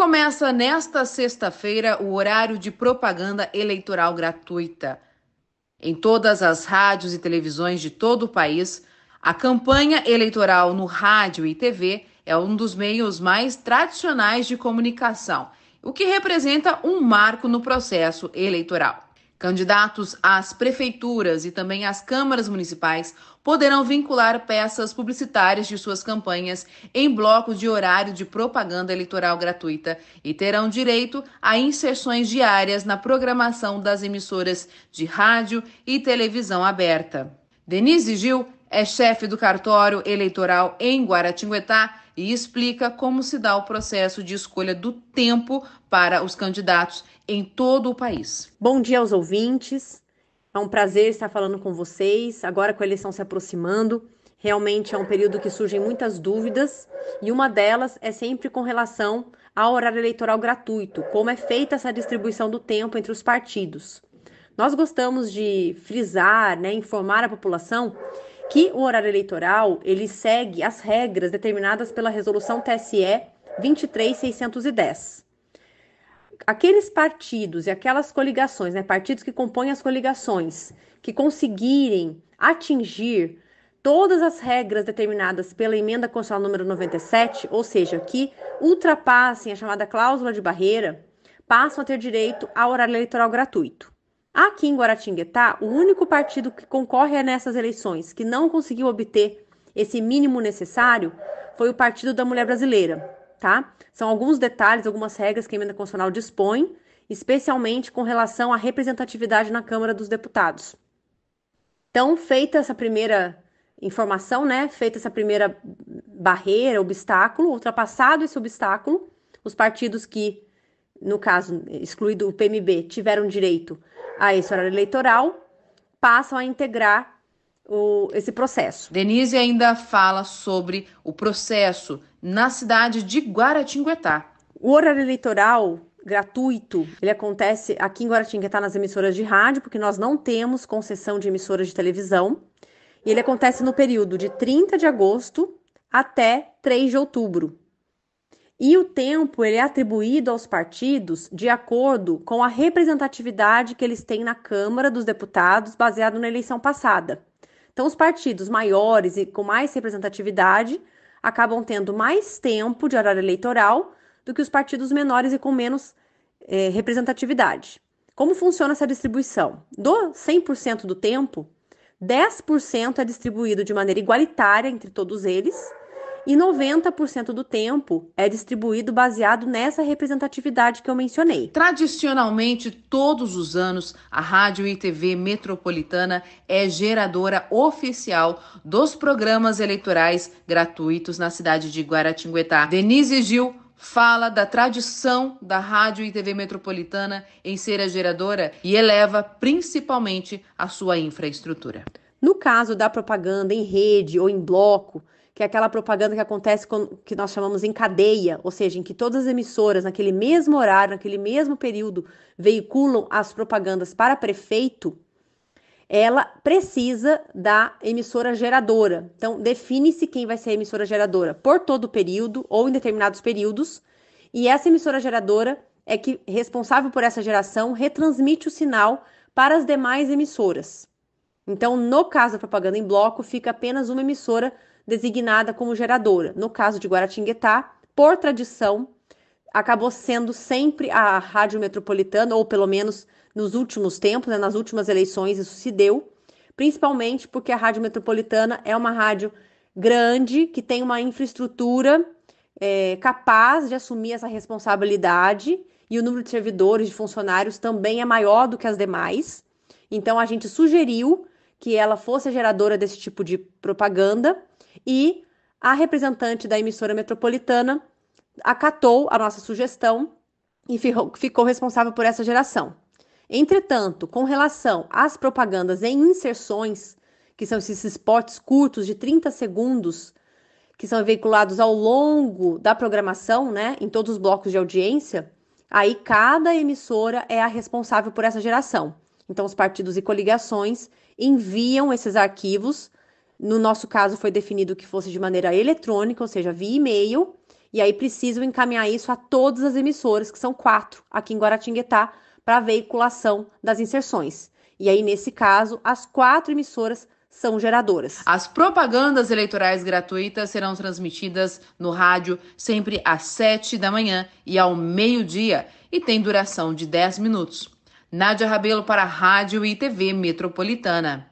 Começa nesta sexta-feira o horário de propaganda eleitoral gratuita. Em todas as rádios e televisões de todo o país, a campanha eleitoral no rádio e TV é um dos meios mais tradicionais de comunicação, o que representa um marco no processo eleitoral. Candidatos às prefeituras e também às câmaras municipais poderão vincular peças publicitárias de suas campanhas em bloco de horário de propaganda eleitoral gratuita e terão direito a inserções diárias na programação das emissoras de rádio e televisão aberta. Denise Gil, é chefe do cartório eleitoral em Guaratinguetá e explica como se dá o processo de escolha do tempo para os candidatos em todo o país. Bom dia aos ouvintes. É um prazer estar falando com vocês, agora com a eleição se aproximando. Realmente é um período que surgem muitas dúvidas e uma delas é sempre com relação ao horário eleitoral gratuito, como é feita essa distribuição do tempo entre os partidos. Nós gostamos de frisar, né, informar a população que o horário eleitoral ele segue as regras determinadas pela resolução TSE 23610. Aqueles partidos e aquelas coligações, né, partidos que compõem as coligações, que conseguirem atingir todas as regras determinadas pela emenda constitucional número 97, ou seja, que ultrapassem a chamada cláusula de barreira, passam a ter direito ao horário eleitoral gratuito. Aqui em Guaratinguetá, o único partido que concorre nessas eleições que não conseguiu obter esse mínimo necessário foi o Partido da Mulher Brasileira, tá? São alguns detalhes, algumas regras que a emenda constitucional dispõe, especialmente com relação à representatividade na Câmara dos Deputados. Então, feita essa primeira informação, né? Feita essa primeira barreira, obstáculo, ultrapassado esse obstáculo, os partidos que, no caso, excluído o PMB, tiveram direito a esse horário eleitoral passam a integrar o, esse processo. Denise ainda fala sobre o processo na cidade de Guaratinguetá. O horário eleitoral gratuito, ele acontece aqui em Guaratinguetá nas emissoras de rádio, porque nós não temos concessão de emissoras de televisão. E ele acontece no período de 30 de agosto até 3 de outubro. E o tempo ele é atribuído aos partidos de acordo com a representatividade que eles têm na Câmara dos Deputados, baseado na eleição passada. Então, os partidos maiores e com mais representatividade acabam tendo mais tempo de horário eleitoral do que os partidos menores e com menos é, representatividade. Como funciona essa distribuição? Do 100% do tempo, 10% é distribuído de maneira igualitária entre todos eles e 90% do tempo é distribuído baseado nessa representatividade que eu mencionei. Tradicionalmente, todos os anos, a Rádio e TV Metropolitana é geradora oficial dos programas eleitorais gratuitos na cidade de Guaratinguetá. Denise Gil fala da tradição da rádio e TV metropolitana em ser a geradora e eleva principalmente a sua infraestrutura. No caso da propaganda em rede ou em bloco, que é aquela propaganda que acontece com, que nós chamamos em cadeia, ou seja, em que todas as emissoras, naquele mesmo horário, naquele mesmo período, veiculam as propagandas para prefeito, ela precisa da emissora geradora. Então, define-se quem vai ser a emissora geradora por todo o período ou em determinados períodos, e essa emissora geradora é que, responsável por essa geração, retransmite o sinal para as demais emissoras. Então, no caso da propaganda em bloco, fica apenas uma emissora designada como geradora. No caso de Guaratinguetá, por tradição, acabou sendo sempre a Rádio Metropolitana, ou pelo menos nos últimos tempos, né, nas últimas eleições, isso se deu, principalmente porque a Rádio Metropolitana é uma rádio grande, que tem uma infraestrutura é, capaz de assumir essa responsabilidade, e o número de servidores, de funcionários também é maior do que as demais. Então, a gente sugeriu que ela fosse geradora desse tipo de propaganda e a representante da emissora metropolitana acatou a nossa sugestão e ficou responsável por essa geração. Entretanto, com relação às propagandas em inserções, que são esses spots curtos de 30 segundos, que são veiculados ao longo da programação, né, em todos os blocos de audiência, aí cada emissora é a responsável por essa geração. Então, os partidos e coligações enviam esses arquivos. No nosso caso, foi definido que fosse de maneira eletrônica, ou seja, via e-mail, e aí precisam encaminhar isso a todas as emissoras, que são quatro aqui em Guaratinguetá, para veiculação das inserções. E aí, nesse caso, as quatro emissoras são geradoras. As propagandas eleitorais gratuitas serão transmitidas no rádio sempre às sete da manhã e ao meio-dia e tem duração de dez minutos. Nádia Rabelo para a Rádio e TV Metropolitana.